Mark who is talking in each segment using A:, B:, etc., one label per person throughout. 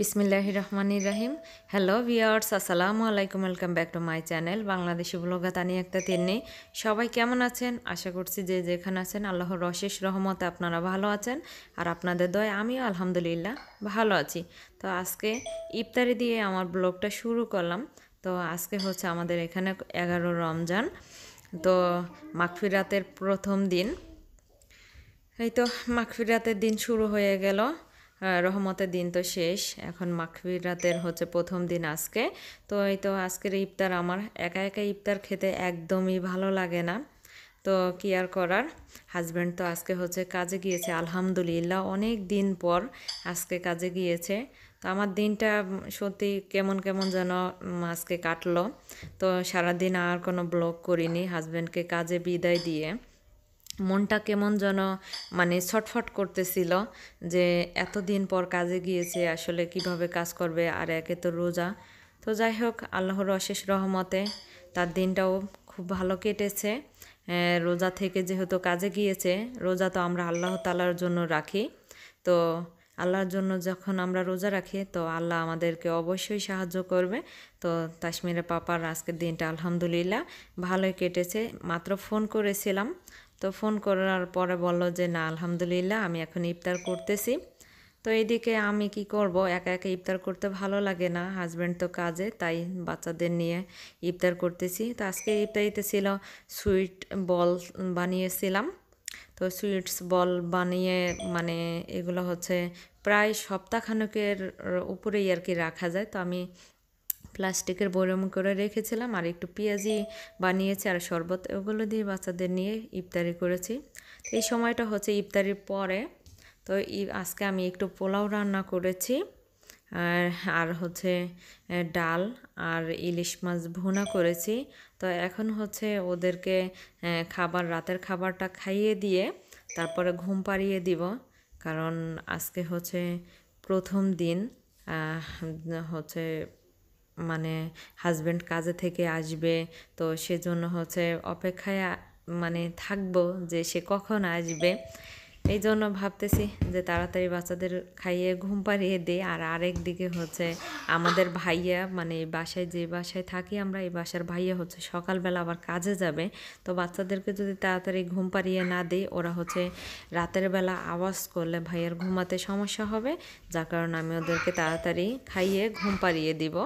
A: বিসমিল্লাহ রহমান রাহিম hello viewers আসসালামু আলাইকুম welcome back to my channel Bangladeshi blogger Tani একটা নেই সবাই কেমন আছেন আশা করছি যে যেখানে আছেন আল্লাহর অশেষ রহমতে আপনারা ভালো আছেন আর আপনাদের দয় আমিও আলহামদুলিল্লাহ ভালো আছি তো আজকে ইফতারি দিয়ে আমার ব্লগটা শুরু করলাম তো আজকে হচ্ছে আমাদের এখানে এগারো রমজান তো মাখফিরাতের প্রথম দিন এই তো মাখফিরাতের দিন শুরু হয়ে গেল রহমতের দিন তো শেষ এখন মাখবির রাতের হচ্ছে প্রথম দিন আজকে তো এই তো আজকের ইফতার আমার একা একা ইফতার খেতে একদমই ভালো লাগে না তো কি আর করার হাজব্যান্ড তো আজকে হচ্ছে কাজে গিয়েছে আলহামদুলিল্লাহ অনেক দিন পর আজকে কাজে গিয়েছে তো আমার দিনটা সত্যি কেমন কেমন যেন আজকে কাটলো তো সারাদিন আর কোনো ব্লগ করিনি হাজব্যান্ডকে কাজে বিদায় দিয়ে মনটা কেমন যেন মানে ছটফট করতেছিল যে এতদিন পর কাজে গিয়েছে আসলে কিভাবে কাজ করবে আর একে তো রোজা তো যাই হোক আল্লাহর অশেষ রহমতে তার দিনটাও খুব ভালো কেটেছে রোজা থেকে যেহেতু কাজে গিয়েছে রোজা তো আমরা আল্লাহ তালার জন্য রাখি তো আল্লাহর জন্য যখন আমরা রোজা রাখি তো আল্লাহ আমাদেরকে অবশ্যই সাহায্য করবে তো কাশ্মীরের পাপার আজকের দিনটা আলহামদুলিল্লাহ ভালোই কেটেছে মাত্র ফোন করেছিলাম তো ফোন করার পরে বলল যে না আলহামদুলিল্লাহ আমি এখন ইফতার করতেছি তো এইদিকে আমি কি করব একা একা ইফতার করতে ভালো লাগে না হাজব্যান্ড তো কাজে তাই বাচ্চাদের নিয়ে ইফতার করতেছি তো আজকে ইফতারিতে ছিল সুইট বল বানিয়েছিলাম তো সুইটস বল বানিয়ে মানে এগুলো হচ্ছে প্রায় সপ্তাহখানকের উপরেই আর কি রাখা যায় তো আমি প্লাস্টিকের বরম করে রেখেছিলাম আর একটু পেঁয়াজি বানিয়েছি আর শরবত ওগুলো দিয়ে বাচ্চাদের নিয়ে ইফতারি করেছি এই সময়টা হচ্ছে ইফতারির পরে তো আজকে আমি একটু পোলাও রান্না করেছি আর হচ্ছে ডাল আর ইলিশ মাছ ভুনা করেছি তো এখন হচ্ছে ওদেরকে খাবার রাতের খাবারটা খাইয়ে দিয়ে তারপরে ঘুম পাড়িয়ে দিব কারণ আজকে হচ্ছে প্রথম দিন হচ্ছে মানে হাজব্যান্ড কাজে থেকে আসবে তো সেজন্য হচ্ছে অপেক্ষায় মানে থাকবো যে সে কখন আসবে এই জন্য ভাবতেছি যে তাড়াতাড়ি বাচ্চাদের খাইয়ে ঘুম পাড়িয়ে দিই আর আরেক দিকে হচ্ছে আমাদের ভাইয়া মানে এই বাসায় যে বাসায় থাকি আমরা এই বাসার ভাইয়া হচ্ছে সকালবেলা আবার কাজে যাবে তো বাচ্চাদেরকে যদি তাড়াতাড়ি ঘুম পাড়িয়ে না দিই ওরা হচ্ছে রাতের বেলা আওয়াজ করলে ভাইয়ের ঘুমাতে সমস্যা হবে যার কারণে আমি ওদেরকে তাড়াতাড়ি খাইয়ে ঘুম পাড়িয়ে দিব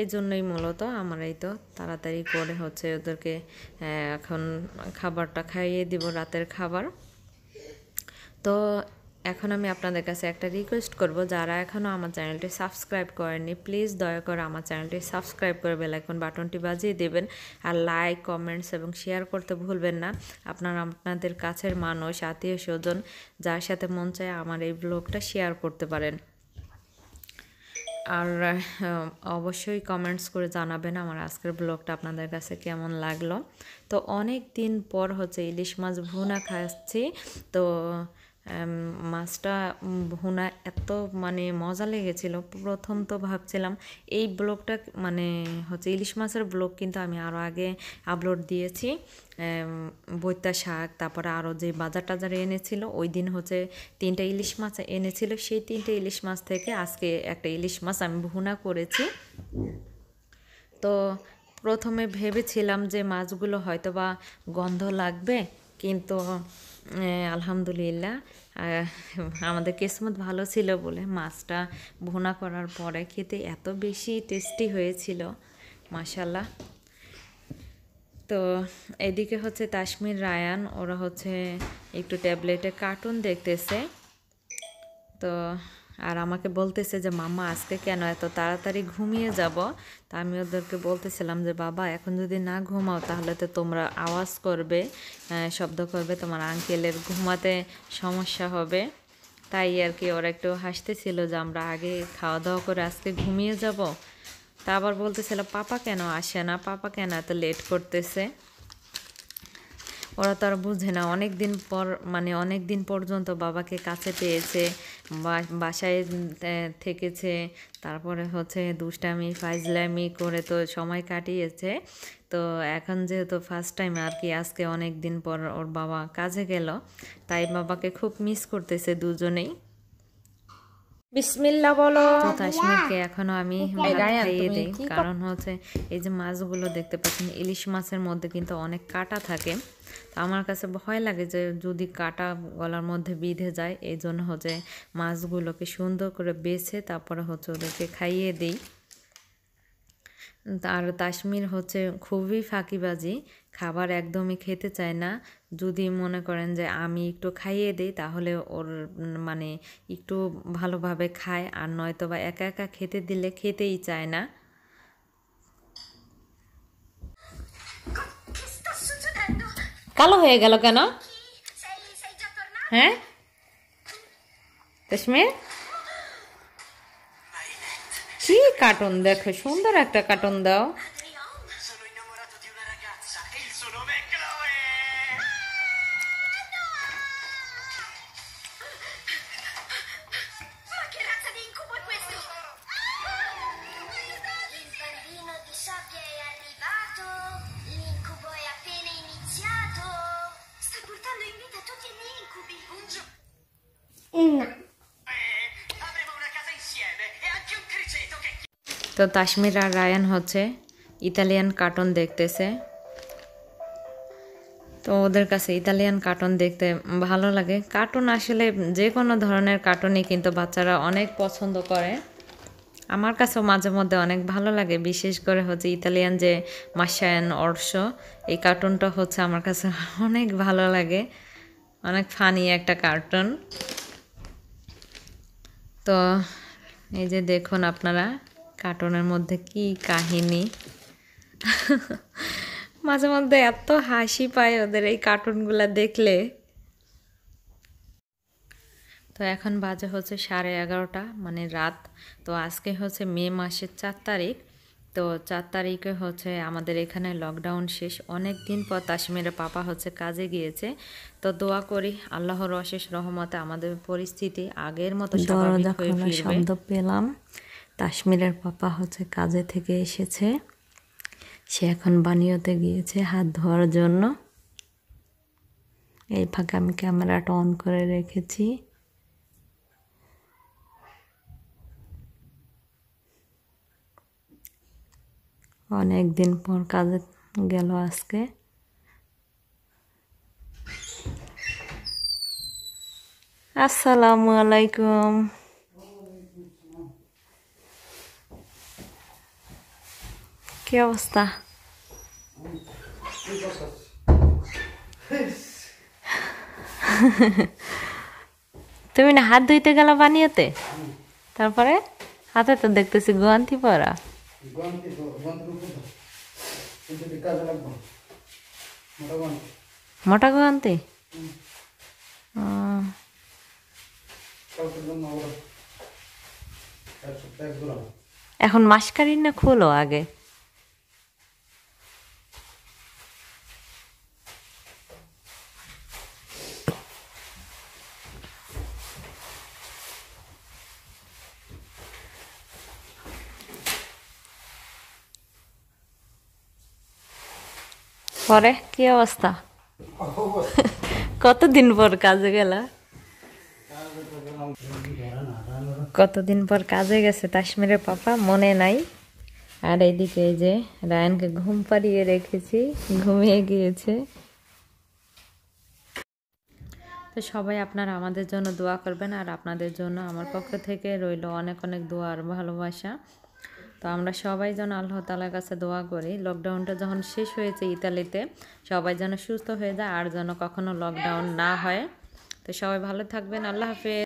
A: এই জন্যই মূলত আমরাই তো তাড়াতাড়ি করে হচ্ছে ওদেরকে এখন খাবারটা খাইয়ে দিব রাতের খাবার তো এখন আমি আপনাদের কাছে একটা রিকোয়েস্ট করব যারা এখনও আমার চ্যানেলটি সাবস্ক্রাইব করেননি প্লিজ দয়া করে আমার চ্যানেলটি সাবস্ক্রাইব করে বেলাইকন বাটনটি বাজিয়ে দেবেন আর লাইক কমেন্টস এবং শেয়ার করতে ভুলবেন না আপনার আপনাদের কাছের মানুষ আত্মীয় স্বজন যার সাথে মন চায় আমার এই ব্লগটা শেয়ার করতে পারেন আর অবশ্যই কমেন্টস করে জানাবেন আমার আজকের ব্লগটা আপনাদের কাছে কেমন লাগলো তো অনেক দিন পর হচ্ছে ইলিশ মাছ ভুনা খাচ্ছি তো মাছটা ভুনা এত মানে মজা লেগেছিল প্রথম তো ভাবছিলাম এই ব্লগটা মানে হচ্ছে ইলিশ মাছের ব্লগ কিন্তু আমি আরও আগে আপলোড দিয়েছি বৈতা শাক তারপরে আরও যে বাজার টাজার এনেছিল ওই দিন হচ্ছে তিনটা ইলিশ মাছ এনেছিল সেই তিনটে ইলিশ মাছ থেকে আজকে একটা ইলিশ মাছ আমি ভুনা করেছি তো প্রথমে ভেবেছিলাম যে মাছগুলো হয়তো বা গন্ধ লাগবে কিন্তু আলহামদুলিল্লাহ আমাদের কিসমত ভালো ছিল বলে মাছটা ভোনা করার পরে খেতে এত বেশি টেস্টি হয়েছিল মাসাল্লাহ তো এদিকে হচ্ছে তাসমির রায়ান ওরা হচ্ছে একটু ট্যাবলেটে কার্টুন দেখতেছে তো আর আমাকে বলতেছে যে মাম্মা আজকে কেন এত তাড়াতাড়ি ঘুমিয়ে যাব তা আমি ওদেরকে বলতেছিলাম যে বাবা এখন যদি না ঘুমাও তাহলে তো তোমরা আওয়াজ করবে শব্দ করবে তোমার আঙ্কেলের ঘুমাতে সমস্যা হবে তাই আর কি ওরা একটু হাসতেছিল যে আমরা আগে খাওয়া দাওয়া করে আজকে ঘুমিয়ে যাব তা আবার বলতেছিল পাপা কেন আসে না পাপা কেন এত লেট করতেছে ওরা তো আর বুঝে না অনেক দিন পর মানে অনেক দিন পর্যন্ত বাবাকে কাছে পেয়েছে বাসায় থেকেছে তারপরে হচ্ছে দুষ্টামি ফাইজলামি করে তো সময় কাটিয়েছে তো এখন যেহেতু ফার্স্ট টাইম আর কি আজকে অনেক দিন পর ওর বাবা কাজে গেল তাই বাবাকে খুব মিস করতেছে দুজনেই কারণ হচ্ছে এই যে মাছগুলো দেখতে পাচ্ছেন ইলিশ মাছের মধ্যে কিন্তু অনেক কাটা থাকে তো আমার কাছে ভয় লাগে যে যদি কাটা গলার মধ্যে বিঁধে যায় এই জন্য হচ্ছে মাছগুলোকে সুন্দর করে বেছে তারপরে হচ্ছে ওদেরকে খাইয়ে দিই আর কাশ্মীর হচ্ছে খুবই ফাঁকিবাজি খাবার একদমই খেতে চায় না যদি মনে করেন যে আমি একটু খাইয়ে দিই তাহলে ওর মানে একটু ভালোভাবে খায় আর নয়তো বা একা একা খেতে দিলে খেতেই চায় না কালো হয়ে গেল কেন হ্যাঁ তসমে কি কার্টুন দেখো সুন্দর একটা কার্টুন দাও তো তাসমির আর রায়ান হচ্ছে ইতালিয়ান কার্টুন দেখতেছে তো ওদের কাছে ইতালিয়ান কার্টুন দেখতে ভালো লাগে কার্টুন আসলে যে কোনো ধরনের কার্টুনই কিন্তু বাচ্চারা অনেক পছন্দ করে আমার কাছেও মাঝে মধ্যে অনেক ভালো লাগে বিশেষ করে হচ্ছে ইতালিয়ান যে মাসায়ন অর্শ এই কার্টুনটা হচ্ছে আমার কাছে অনেক ভালো লাগে অনেক ফানি একটা কার্টুন তো এই যে দেখুন আপনারা কার্টুনের মধ্যে কি কাহিনী মাঝে মধ্যে এত হাসি পায় ওদের এই কার্টুনগুলো দেখলে তো এখন বাজে হচ্ছে সাড়ে এগারোটা মানে রাত তো আজকে হচ্ছে মে মাসের চার তারিখ তো চার তারিখে হচ্ছে আমাদের এখানে লকডাউন শেষ অনেক দিন পর তাসমিরের পাপা হচ্ছে কাজে গিয়েছে তো দোয়া করি আল্লাহর অশেষ রহমতে আমাদের পরিস্থিতি আগের মতো শব্দ পেলাম কাশ্মীরের পাপা হচ্ছে কাজে থেকে এসেছে সে এখন বানিয়েতে গিয়েছে হাত ধোয়ার জন্য এই ফাঁকে আমি ক্যামেরাটা অন করে রেখেছি অনেক দিন পর কাজে গেল আজকে আসসালামু আলাইকুম কি অবস্থা তুমি না হাত ধুইতে গেল বানিয়েতে তারপরে হাতে তো দেখতেছি গোয়ান্তি পরা মোটা গন্তি এখন মাসকারির না খোলো আগে পরে কি অবস্থা কতদিন পর কাজে গেলা কতদিন পর কাজে গেছে কাশ্মীরের পাপা মনে নাই আর এইদিকে এই যে রায়নকে ঘুম পাড়িয়ে রেখেছি ঘুমিয়ে গিয়েছে তো সবাই আপনারা আমাদের জন্য দোয়া করবেন আর আপনাদের জন্য আমার পক্ষ থেকে রইল অনেক অনেক দোয়া আর ভালোবাসা তো আমরা সবাই যেন আল্লাহ তালার কাছে দোয়া করি লকডাউনটা যখন শেষ হয়েছে ইতালিতে সবাই যেন সুস্থ হয়ে যায় আর যেন কখনো লকডাউন না হয় তো সবাই ভালো থাকবেন আল্লাহ হাফেজ